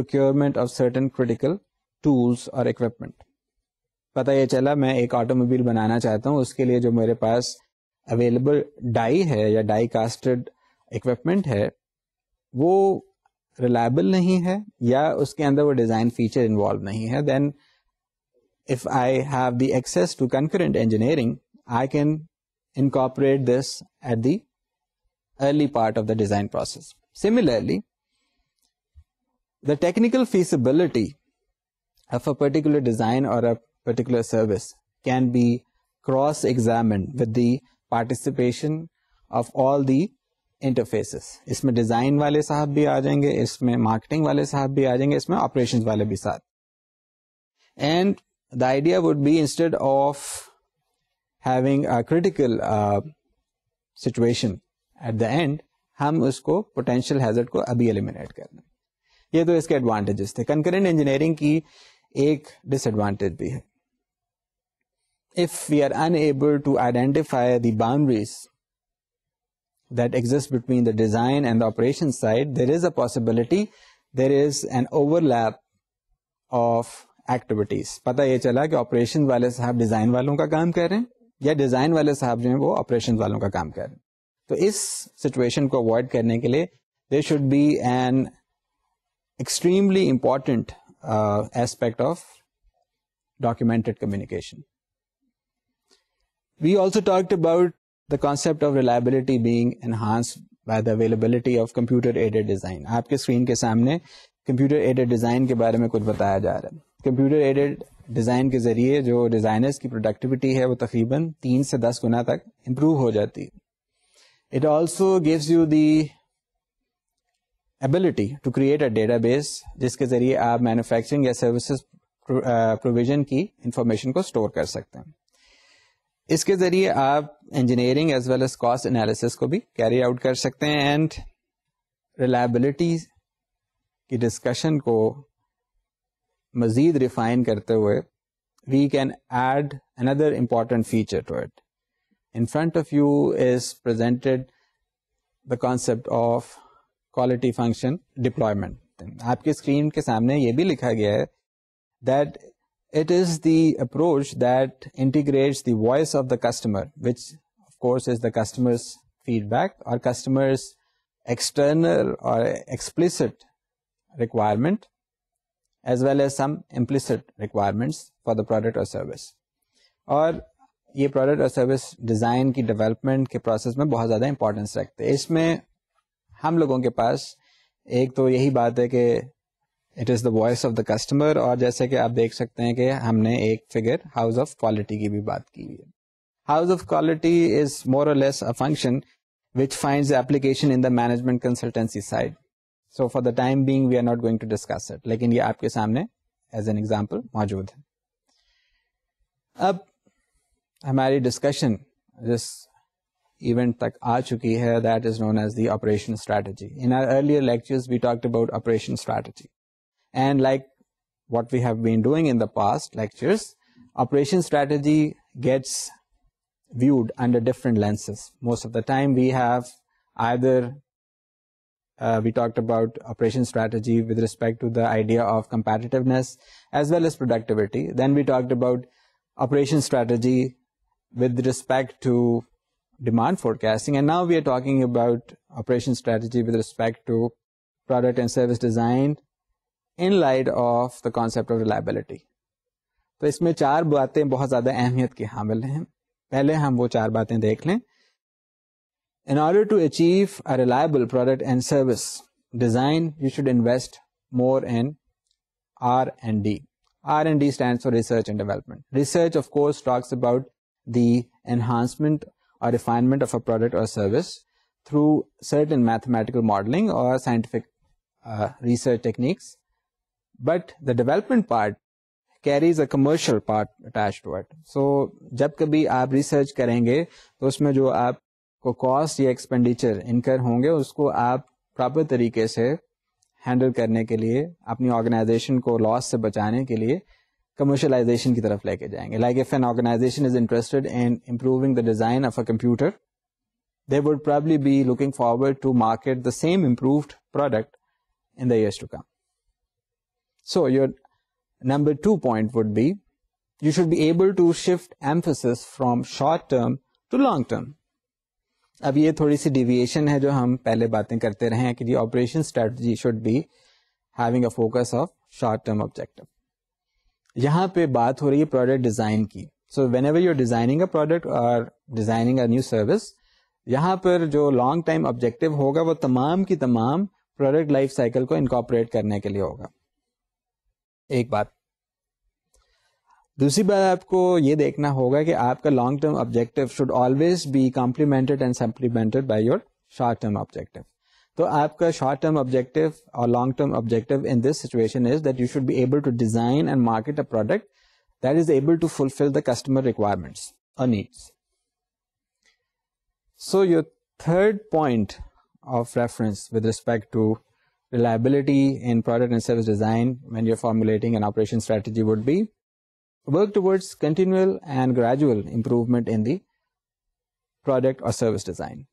procurement of certain critical tools और equipment पता ये चला मैं एक automobile बनाना चाहता हूँ उसके लिए जो मेरे पास अवेलेबल डाई है या डाई कास्टेड इक्विपमेंट है वो रिलायबल नहीं है या उसके अंदर वो डिजाइन फीचर इन्वॉल्व नहीं है then if I have the access to concurrent engineering I can incorporate this at the early part of the design process. Similarly, the technical feasibility of a particular design or a particular service can be cross-examined with the participation of all the interfaces. اس design والے صاحب بھی آ جائیں گے marketing والے صاحب بھی آ جائیں گے اس میں آپریشن والے and the idea would be instead of having a critical uh, situation at the end ہم اس potential hazard ہیزٹ کو ابھی ایلیمنیٹ کر دیں یہ advantages اس Concurrent engineering تھے एक डिसएडवांटेज भी है if we are unable to identify the boundaries that exist between the design and the operation side, there is a possibility there is an overlap of activities पता ये चला कि operation वाले साहब डिजाइन वालों का काम कर रहे हैं या डिजाइन वाले साहब जो है वो ऑपरेशन वालों का काम कर रहे हैं तो इस सिचुएशन को अवॉइड करने के लिए there should be an extremely important uh, aspect of documented communication. We also talked about the concept of reliability being enhanced by the availability of computer aided design. आपके स्क्रीन के सामने computer aided design के बारे में कुछ बताया जा रहा है कंप्यूटर एडेड डिज़ाइन के ज़रिए जो डिज़ाइनर्स की प्रोडक्टिविटी है वो तकरीबन तीन से दस गुना तक इम्प्रूव हो जाती है it also gives you ability to create a database जिसके जरिए आप मैन्युफैक्चरिंग या सर्विसेज प्रोविजन uh, की इंफॉर्मेशन को स्टोर कर सकते हैं इसके जरिए आप engineering as well as cost analysis को भी कैरी आउट कर सकते हैं एंड रिलायबिलिटी की डिस्कशन को मजीद रिफाइन करते हुए we can add another important feature to it. In front of you is presented the concept of quality function deployment आपके स्क्रीन के सामने ये भी लिखा गया है that it is the approach that integrates the voice of the customer which of course is the customer's feedback or customer's external or explicit requirement as well as some implicit requirements for the product or service और ये product और service design की development के process में बहुत ज़्यादा importance रखते हैं इसमें हम लोगों के पास एक तो यही बात है कि it is the voice of the customer और जैसे कि आप देख सकते हैं कि हमने एक फिगर हाउस ऑफ क्वालिटी की भी बात की हुई है house of quality is more और less a function which finds the application in the management consultancy side. So for the time being, we are not going to discuss it. लेकिन ये आपके सामने as an example मौजूद है अब हमारी discussion जिस event tak aa chuki hai that is known as the operation strategy in our earlier lectures we talked about operation strategy and like what we have been doing in the past lectures operation strategy gets viewed under different lenses most of the time we have either uh, we talked about operation strategy with respect to the idea of competitiveness as well as productivity. Then we talked about operation strategy with respect to demand forecasting and now we are talking about operation strategy with respect to product and service design in light of the concept of reliability तो इसमें चार बातें बहुत ज्यादा अहमियत की हामिल हैं पहले हम वो चार बातें देख लें in order to achieve a reliable product and service design you should invest more in R and D R and D stand for research and development research of course talks the enhancement or refinement of a product or service through certain mathematical modeling or scientific uh, research techniques. But the development part carries a commercial part attached to it. So जब कभी आप research करेंगे तो उसमें जो आपको cost या expenditure incur होंगे उसको आप proper तरीके से हैंडल करने के लिए अपनी ऑर्गेनाइजेशन को लॉस से बचाने के लिए कमर्शलाइजेशन की तरफ लेके जाएंगे like if an organization is interested in improving the design of a computer they would probably be looking forward to market the same improved product in the years to come. So your number two point would be you should be able to shift emphasis from short term to long term. अब ये थोड़ी सी deviation है जो हम पहले बातें करते रहे हैं कि operation strategy should be having a focus of short term objective यहाँ पे बात हो रही है प्रोडक्ट डिजाइन की so whenever you're designing a product और डिजाइनिंग अ न्यू सर्विस यहाँ पर जो लॉन्ग टाइम ऑब्जेक्टिव होगा वो तमाम की तमाम प्रोडक्ट लाइफ साइकिल को इनकॉपरेट करने के लिए होगा एक बात दूसरी बात आपको ये देखना होगा कि आपका long term objective should always be complemented and supplemented by your short term objective So, आपका short-term objective or long-term objective in this situation is that you should be able to design and market a product that is able to fulfill the customer requirements or needs. So your third point of reference with respect to reliability in product and service design when you're formulating an operation strategy would be work towards continual and gradual improvement in the product or service design.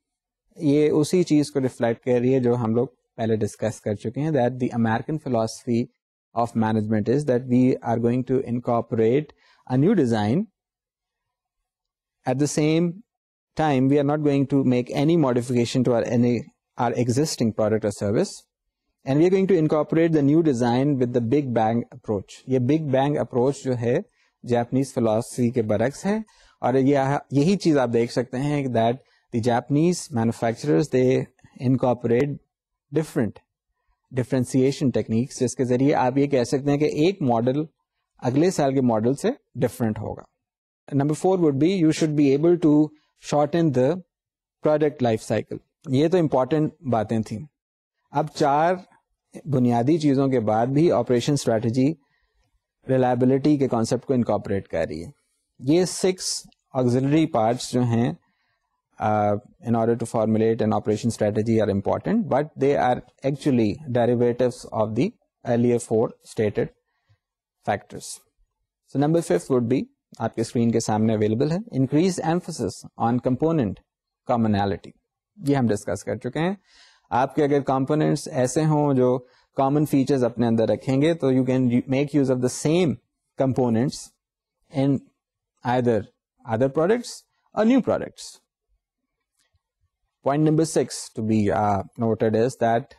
ये उसी चीज को reflect कर रही है जो हम लोग पहले डिस्कस कर चुके हैं that the American philosophy of management is that we are going to incorporate a new design at the same time we are not going to make any modification to our any our existing product or service and we are going to incorporate the new design with the big bang approach ye big bang approach jo hai japanese philosophy ke baraks hai और यह यही चीज आप देख सकते हैं that the Japanese manufacturers they incorporate different differentiation techniques जिसके जरिए आप ये कह सकते हैं कि एक मॉडल अगले साल के मॉडल से डिफरेंट होगा number four would be you should be able to shorten the product life cycle ये तो इम्पॉर्टेंट बातें थी अब चार बुनियादी चीजों के बाद भी ऑपरेशन स्ट्रेटजी रिलायबिलिटी के कॉन्सेप्ट को इनकॉपरेट कर रही है ये सिक्स ऑक्सिलरी पार्ट्स जो हैं Uh, in order to formulate an operation strategy are important, but they are actually derivatives of the earlier four stated factors. So number fifth would be आपके screen के सामने available है increase emphasis on component commonality ये हम discuss कर चुके हैं आपके अगर कंपोनेंट्स ऐसे हों जो कॉमन फीचर्स अपने अंदर रखेंगे तो you can make use of the same components in either other products or new products. Point number six to be uh, noted is that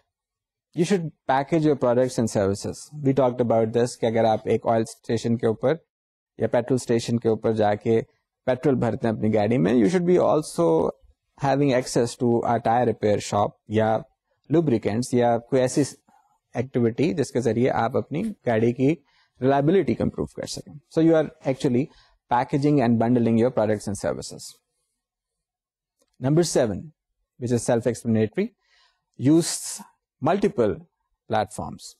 you should package your products and services. We talked about this, کہ اگر آپ ایک oil station کے اوپر یا petrol station کے اوپر جا کے petrol بھرتے ہیں اپنی گاڑی you should be also having access to a tire repair shop یا lubricants یا کوئی ایسی activity جس کے ذریعے آپ اپنی گاڑی کی reliability کو کر سکیں. So you are actually packaging and bundling your products and services. Number seven, which is self-explanatory, use multiple platforms.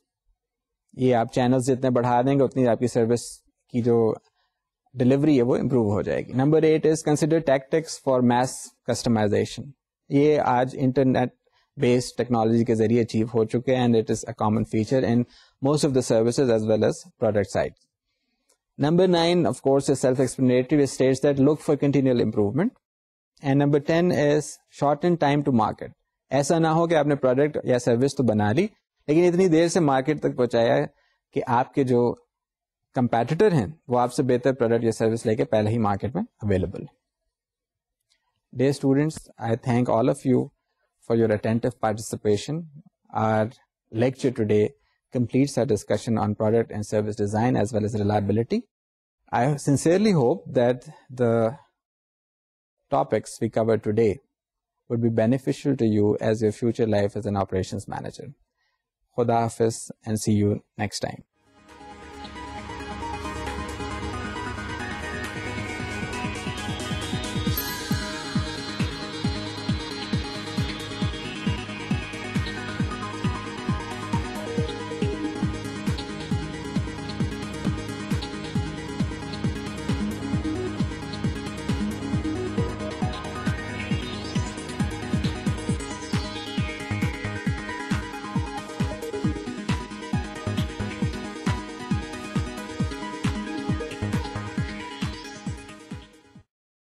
ये आप चैनल्स जितने बढ़ा देंगे उतनी आपकी सर्विस की जो डिलीवरी है वो इम्प्रूव हो जाएगी number eight is consider tactics for mass customization ये आज इंटरनेट बेस्ड टेक्नोलॉजी के जरिए अचीव हो चुके हैं and it is a common feature in most of the services as well as product side number nine of course is self explanatory states that look for continual improvement and number ten is shortened time to market. Market ऐसा ना हो कि आपने product या service तो बना ली लेकिन इतनी देर से मार्केट तक पहुंचाया कि आपके जो कंपेटिटर हैं वो आपसे बेहतर प्रोडक्ट या सर्विस लेके पहले ही मार्केट में available Dear students, I thank all of you for your attentive participation. Our lecture today completes our discussion on product and service design as well as reliability. I sincerely hope that the topics we covered today would be beneficial to you as your future life as an operations manager. Khuda Hafiz and see you next time.